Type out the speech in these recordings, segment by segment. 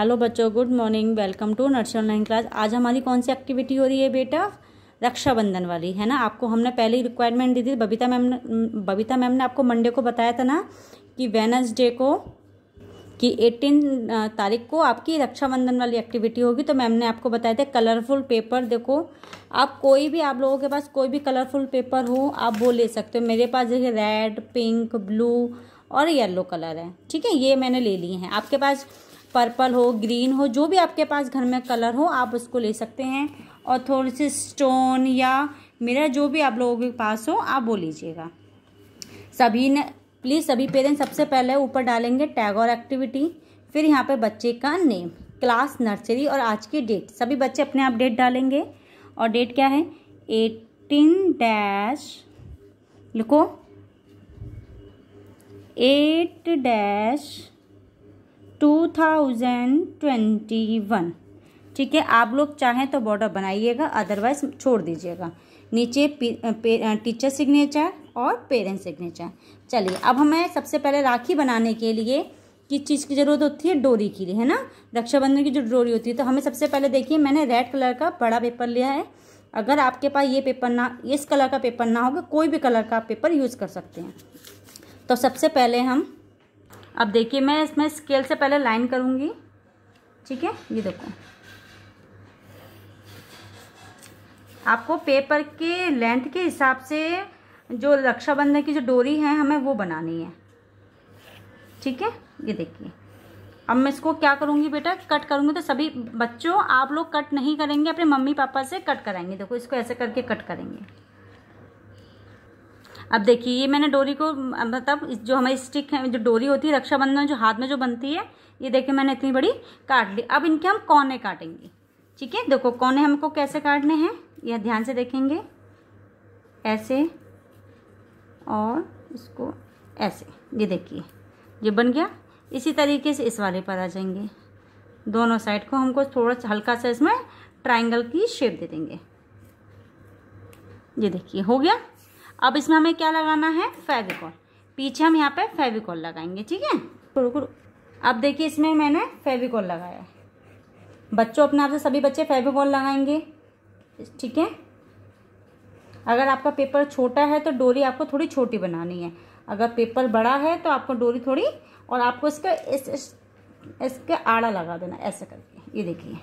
hello बच्चों good morning welcome to nursery online class आज हमारी कौन सी एक्टिविटी हो रही है बेटा रक्षाबंधन वाली है ना आपको हमने पहली रिक्वायरमेंट दी थी बबीता मैम ने बबीता मैम ने आपको मंडे को बताया था ना कि वेनसडे को कि 18 तारीख को आपकी रक्षाबंधन वाली एक्टिविटी होगी तो मैम ने आपको बताया था कलरफुल पेपर देखो आप कोई भी आप लोगों के पास कोई भी कलरफुल पेपर हो आप वो ले सकते हो मेरे पास देखिए रेड पिंक ब्लू और येलो कलर है ठीक है ये मैंने ले लिए हैं आपके पास पर्पल हो ग्रीन हो जो भी आपके पास घर में कलर हो आप उसको ले सकते हैं और थोड़े से स्टोन या मेरा जो भी आप लोगों के पास हो आप वो लीजिएगा सभी ने प्लीज़ सभी पेरेंट्स सबसे पहले ऊपर डालेंगे टैग और एक्टिविटी फिर यहाँ पे बच्चे का नेम क्लास नर्सरी और आज की डेट सभी बच्चे अपने आप डेट डालेंगे और डेट क्या है एटीन डैश लिखो एट डैश 2021 ठीक है आप लोग चाहें तो बॉर्डर बनाइएगा अदरवाइज छोड़ दीजिएगा नीचे टीचर सिग्नेचर और पेरेंट सिग्नेचर चलिए अब हमें सबसे पहले राखी बनाने के लिए किस चीज़ की ज़रूरत होती है डोरी के लिए है ना रक्षाबंधन की जो डोरी होती है तो हमें सबसे पहले देखिए मैंने रेड कलर का बड़ा पेपर लिया है अगर आपके पास ये पेपर ना इस कलर का पेपर ना होगा कोई भी कलर का आप पेपर यूज़ कर सकते हैं तो सबसे पहले हम अब देखिए मैं इसमें स्केल से पहले लाइन करूँगी ठीक है ये देखो आपको पेपर के लेंथ के हिसाब से जो रक्षाबंधन की जो डोरी है हमें वो बनानी है ठीक है ये देखिए अब मैं इसको क्या करूँगी बेटा कट करूँगी तो सभी बच्चों आप लोग कट नहीं करेंगे अपने मम्मी पापा से कट कराएंगे देखो इसको ऐसे करके कट करेंगे अब देखिए ये मैंने डोरी को मतलब जो हमारी स्टिक है जो डोरी होती है रक्षाबंधन जो हाथ में जो बनती है ये देखिए मैंने इतनी बड़ी काट ली अब इनके हम कोने काटेंगे ठीक है देखो कोने हमको कैसे काटने हैं यह ध्यान से देखेंगे ऐसे और इसको ऐसे ये देखिए ये बन गया इसी तरीके से इस वाले पर आ जाएंगे दोनों साइड को हमको थोड़ा हल्का सा इसमें ट्राइंगल की शेप दे देंगे ये देखिए हो गया अब इसमें हमें क्या लगाना है फेविकॉल पीछे हम यहाँ पे फेविकॉल लगाएंगे ठीक है अब देखिए इसमें मैंने फेविकॉल लगाया बच्चों अपने आप से सभी बच्चे फेविकॉल लगाएंगे ठीक है अगर आपका पेपर छोटा है तो डोरी आपको थोड़ी छोटी बनानी है अगर पेपर बड़ा है तो आपको डोरी थोड़ी और आपको इसका इस, इस, इसके आड़ा लगा देना ऐसा करके ये देखिए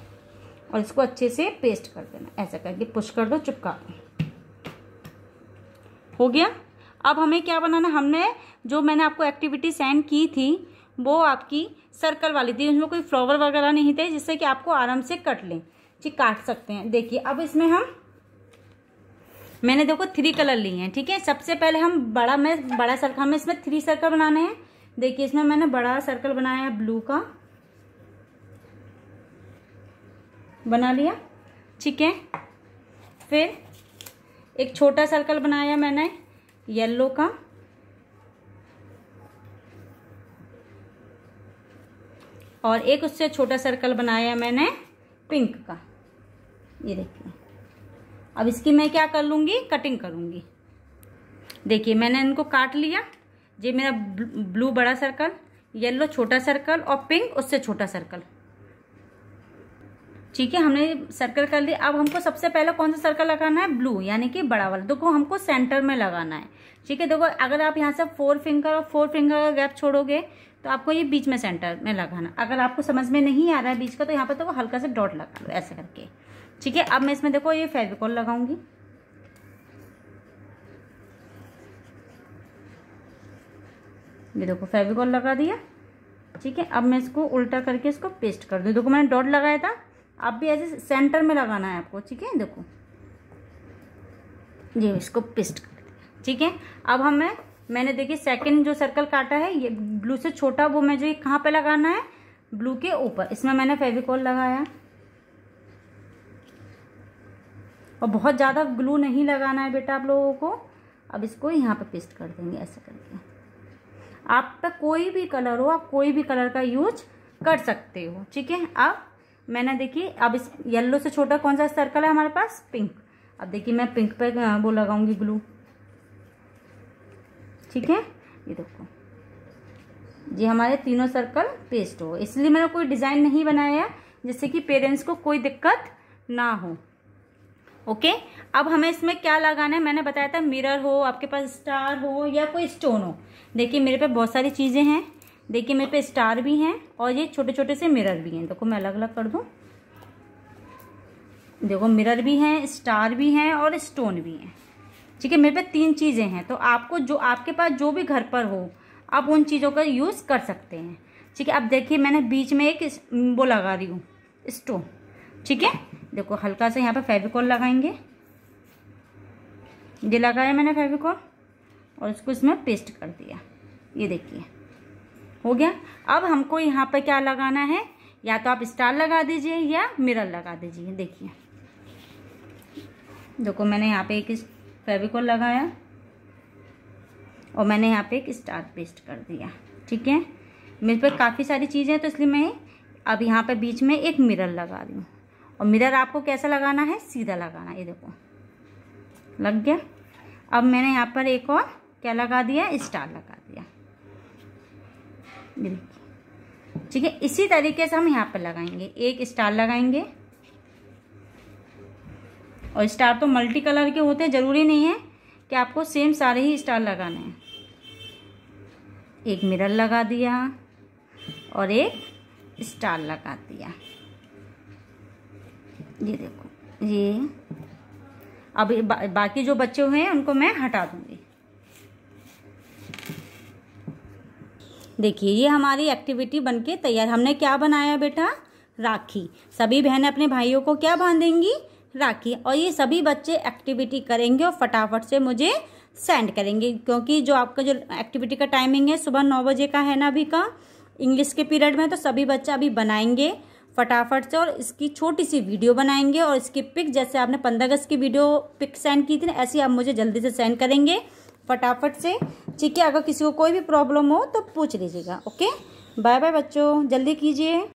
और इसको अच्छे से पेस्ट कर देना ऐसा करके पुश कर दो चिपका दो हो गया अब हमें क्या बनाना हमने जो मैंने आपको एक्टिविटी सेंड की थी वो आपकी सर्कल वाली थी उसमें कोई फ्लावर वगैरह नहीं थे जिससे कि आपको आराम से कट लें जी काट सकते हैं देखिए अब इसमें हम मैंने देखो थ्री कलर लिए हैं ठीक है सबसे पहले हम बड़ा मैं बड़ा सर्कल हमें इसमें थ्री सर्कल बनाने हैं देखिए इसमें मैंने बड़ा सर्कल बनाया है ब्लू का बना लिया ठीक है फिर एक छोटा सर्कल बनाया मैंने येलो का और एक उससे छोटा सर्कल बनाया मैंने पिंक का ये देखिए अब इसकी मैं क्या कर लूँगी कटिंग करूँगी देखिए मैंने इनको काट लिया ये मेरा ब्लू बड़ा सर्कल येलो छोटा सर्कल और पिंक उससे छोटा सर्कल ठीक है हमने सर्कल कर लिया अब हमको सबसे पहले कौन सा सर्कल लगाना है ब्लू यानी कि बड़ा वाला देखो हमको सेंटर में लगाना है ठीक है देखो अगर आप यहाँ से फोर फिंगर और फोर फिंगर का गैप छोड़ोगे तो आपको ये बीच में सेंटर में लगाना अगर आपको समझ में नहीं आ रहा है बीच का तो यहाँ पर तो हल्का सा डॉट लगा लो ऐसे करके ठीक है अब मैं इसमें देखो ये फेविकॉल लगाऊंगी ये देखो फेविकॉल लगा दिया ठीक है अब मैं इसको उल्टा करके इसको पेस्ट कर दूँ देखो मैंने डॉट लगाया था आप भी ऐसे सेंटर में लगाना है आपको ठीक है देखो ये इसको पेस्ट कर ठीक है अब हमें मैंने देखिए सेकंड जो सर्कल काटा है ये ब्लू से छोटा वो मैं जो कहाँ पे लगाना है ब्लू के ऊपर इसमें मैंने फेविकॉल लगाया और बहुत ज़्यादा ग्लू नहीं लगाना है बेटा आप लोगों को अब इसको यहाँ पे पेस्ट कर देंगे ऐसा करके आप कोई भी कलर हो आप कोई भी कलर का यूज कर सकते हो ठीक है अब मैंने देखिए अब इस येल्लो से छोटा कौन सा सर्कल है हमारे पास पिंक अब देखिए मैं पिंक पे वो लगाऊंगी ग्लू ठीक है ये देखो ये हमारे तीनों सर्कल पेस्ट हो इसलिए मैंने कोई डिज़ाइन नहीं बनाया जिससे कि पेरेंट्स को कोई दिक्कत ना हो ओके अब हमें इसमें क्या लगाना है मैंने बताया था मिरर हो आपके पास स्टार हो या कोई स्टोन हो देखिए मेरे पे बहुत सारी चीज़ें हैं देखिए मेरे पे स्टार भी हैं और ये छोटे छोटे से मिरर भी हैं देखो मैं अलग अलग कर दूँ देखो मिरर भी हैं स्टार भी हैं और स्टोन भी हैं ठीक है मेरे पे तीन चीज़ें हैं तो आपको जो आपके पास जो भी घर पर हो आप उन चीज़ों का यूज़ कर सकते हैं ठीक है अब देखिए मैंने बीच में एक वो लगा रही हूँ स्टोन ठीक है देखो हल्का सा यहाँ पर फेविकॉल लगाएंगे ये लगाया मैंने फेविकॉल और इसको इसमें पेस्ट कर दिया ये देखिए हो गया अब हमको यहाँ पर क्या लगाना है या तो आप स्टार लगा दीजिए या मिरर लगा दीजिए देखिए देखो मैंने यहाँ पे एक फेविकोल लगाया और मैंने यहाँ पे एक स्टार पेस्ट कर दिया ठीक है मेरे पे काफ़ी सारी चीज़ें हैं तो इसलिए मैं अब यहाँ पे बीच में एक मिरर लगा रही हूँ और मिरर आपको कैसा लगाना है सीधा लगाना ये देखो लग गया अब मैंने यहाँ पर एक और क्या लगा दिया स्टार लगा दिया ये देखिए ठीक है इसी तरीके से हम यहाँ पर लगाएंगे एक स्टार लगाएंगे और स्टार तो मल्टी कलर के होते हैं ज़रूरी नहीं है कि आपको सेम सारे ही स्टार लगाने हैं एक मिरर लगा दिया और एक स्टार लगा दिया ये देखो ये अब बा, बाकी जो बच्चे हुए हैं उनको मैं हटा दूँगी देखिए ये हमारी एक्टिविटी बनके तैयार हमने क्या बनाया बेटा राखी सभी बहनें अपने भाइयों को क्या बांधेंगी राखी और ये सभी बच्चे एक्टिविटी करेंगे और फटाफट से मुझे सेंड करेंगे क्योंकि जो आपका जो एक्टिविटी का टाइमिंग है सुबह नौ बजे का है ना अभी का इंग्लिश के पीरियड में तो सभी बच्चे अभी बनाएंगे फटाफट से और इसकी छोटी सी वीडियो बनाएंगे और इसकी पिक जैसे आपने पंद्रह अगस्त की वीडियो पिक सेंड की थी ना ऐसी आप मुझे जल्दी से सेंड करेंगे फटाफट से ठीक है अगर किसी को कोई भी प्रॉब्लम हो तो पूछ लीजिएगा ओके बाय बाय बच्चों जल्दी कीजिए